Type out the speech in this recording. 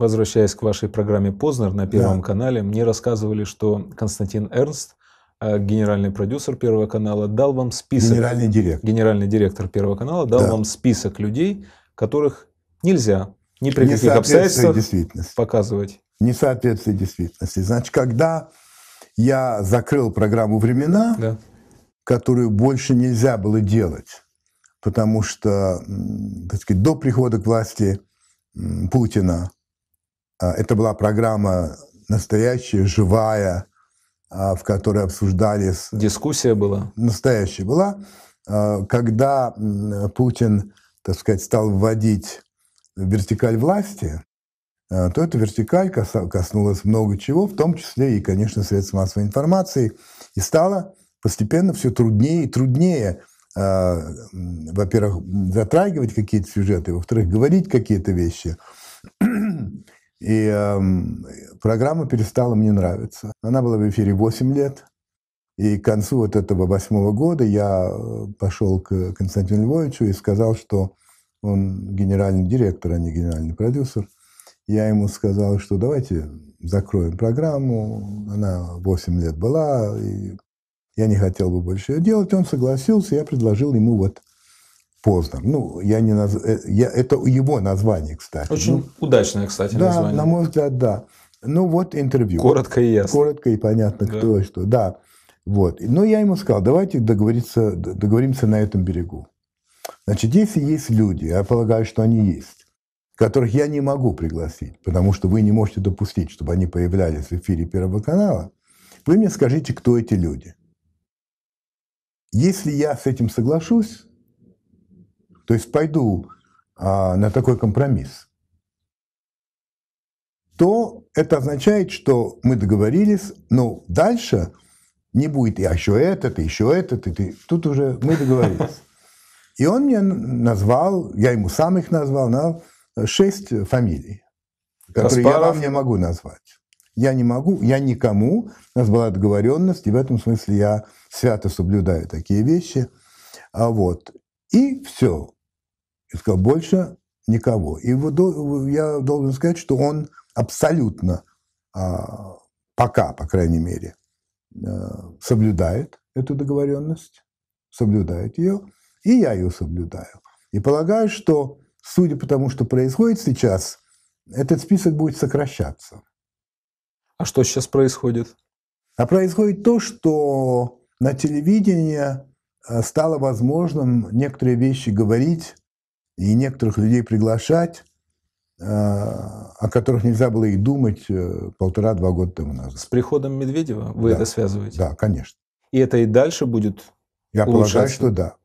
Возвращаясь к вашей программе «Познер» на Первом да. канале, мне рассказывали, что Константин Эрнст, э, генеральный продюсер Первого канала, дал вам список... Генеральный директор. Генеральный директор Первого канала дал да. вам список людей, которых нельзя ни при не каких обстоятельствах показывать. Не соответствие действительности. Значит, когда я закрыл программу «Времена», да. которую больше нельзя было делать, потому что так сказать, до прихода к власти Путина а, это была программа настоящая, живая, а, в которой обсуждались... Дискуссия была? Настоящая была. А, когда Путин, так сказать, стал вводить вертикаль власти, то эта вертикаль коснулась много чего, в том числе и, конечно, средств массовой информации, и стало постепенно все труднее и труднее, во-первых, затрагивать какие-то сюжеты, во-вторых, говорить какие-то вещи. И э, программа перестала мне нравиться. Она была в эфире 8 лет. И к концу вот этого восьмого года я э, пошел к Константину Львовичу и сказал, что он генеральный директор, а не генеральный продюсер. Я ему сказал, что давайте закроем программу. Она 8 лет была, и я не хотел бы больше ее делать. Он согласился, я предложил ему вот Познер. Ну, я не наз... Э, я... это его название, кстати. Очень ну, удачное, кстати, да, название. на мой взгляд, да. Ну, вот интервью. Коротко и ясно. Коротко и понятно, да. кто и что. Да. Вот. Но ну, я ему сказал, давайте договориться, договоримся на этом берегу. Значит, если есть люди, я полагаю, что они есть, которых я не могу пригласить, потому что вы не можете допустить, чтобы они появлялись в эфире Первого канала, вы мне скажите, кто эти люди. Если я с этим соглашусь, то есть пойду а, на такой компромисс. То это означает, что мы договорились, но дальше не будет и «А еще этот, и еще этот, и ты. тут уже мы договорились. И он мне назвал, я ему сам их назвал, на шесть фамилий, которые Каспаров. я вам не могу назвать. Я не могу, я никому. У нас была договоренность, и в этом смысле я свято соблюдаю такие вещи. А вот. И все. И сказал, больше никого. И я должен сказать, что он абсолютно а, пока, по крайней мере, э, соблюдает эту договоренность, соблюдает ее, и я ее соблюдаю. И полагаю, что, судя по тому, что происходит сейчас, этот список будет сокращаться. А что сейчас происходит? А происходит то, что на телевидении э, стало возможным некоторые вещи говорить и некоторых людей приглашать, э, о которых нельзя было и думать э, полтора-два года тому назад. С приходом Медведева вы да, это связываете? Да, конечно. И это и дальше будет Я улучшаться? полагаю, что да.